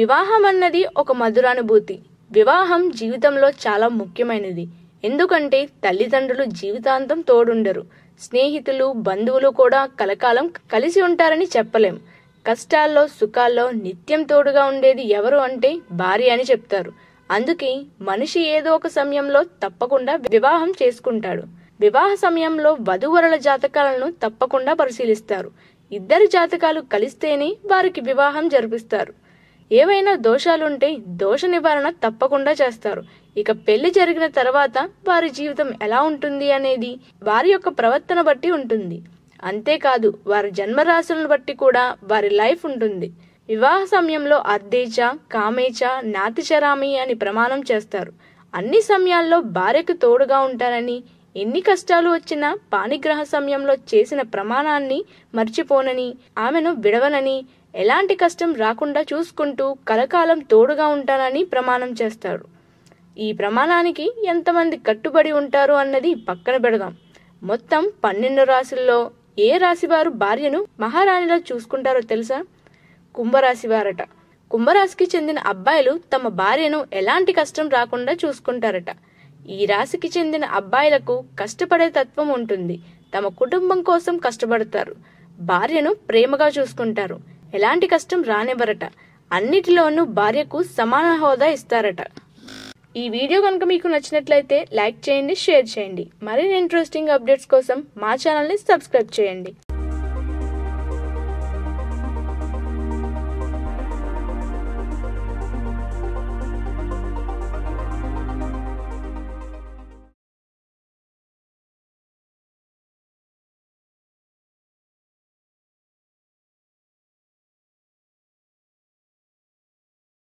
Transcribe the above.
వివాహం అన్నది ఒక మధురానుభూతి వివాహం జీవితంలో చాలా ముఖ్యమైనది ఎందుకంటే తల్లిదండ్రులు జీవితాంతం తోడుండరు స్నేహితులు బంధువులు కూడా కలకాలం కలిసి ఉంటారని చెప్పలేం కష్టాల్లో సుఖాల్లో నిత్యం తోడుగా ఉండేది ఎవరు అంటే భార్య అని చెప్తారు అందుకే మనిషి ఏదో ఒక సమయంలో తప్పకుండా వివాహం చేసుకుంటాడు వివాహ సమయంలో వధూవరుల జాతకాలను తప్పకుండా పరిశీలిస్తారు ఇద్దరు జాతకాలు కలిస్తేనే వారికి వివాహం జరిపిస్తారు ఏవైనా దోషాలుంటే దోష నివారణ తప్పకుండా చేస్తారు ఇక పెళ్లి జరిగిన తర్వాత వారి జీవితం ఎలా ఉంటుంది అనేది వారి యొక్క ప్రవర్తన బట్టి ఉంటుంది అంతేకాదు వారి జన్మరాశులను బట్టి కూడా వారి లైఫ్ ఉంటుంది వివాహ సమయంలో అర్ధేచ కామేచ నాతిచరామి అని ప్రమాణం చేస్తారు అన్ని సమయాల్లో భార్యకు తోడుగా ఉంటారని ఎన్ని కష్టాలు వచ్చినా పాణిగ్రహ సమయంలో చేసిన ప్రమాణాన్ని మర్చిపోనని ఆమెను విడవనని ఎలాంటి కష్టం రాకుండా చూసుకుంటూ కలకాలం తోడుగా ఉంటానని ప్రమాణం చేస్తారు ఈ ప్రమాణానికి ఎంతమంది కట్టుబడి ఉంటారు అన్నది పక్కన పెడదాం మొత్తం పన్నెండు రాశుల్లో ఏ రాశివారు భార్యను మహారాణిలా చూసుకుంటారో తెలుసా కుంభరాశి వారట కుంభరాశికి చెందిన అబ్బాయిలు తమ భార్యను ఎలాంటి కష్టం రాకుండా చూసుకుంటారట ఈ రాశికి చెందిన అబ్బాయిలకు కష్టపడే తత్వం ఉంటుంది తమ కుటుంబం కోసం కష్టపడతారు భార్యను ప్రేమగా చూసుకుంటారు ఎలాంటి కష్టం రానివ్వరట అన్నిటిలోనూ భార్యకు సమాన హోదా ఇస్తారట ఈ వీడియో కనుక మీకు నచ్చినట్లయితే లైక్ చేయండి షేర్ చేయండి మరిన్ని ఇంట్రెస్టింగ్ అప్డేట్స్ కోసం మా ఛానల్ని సబ్స్క్రైబ్ చేయండి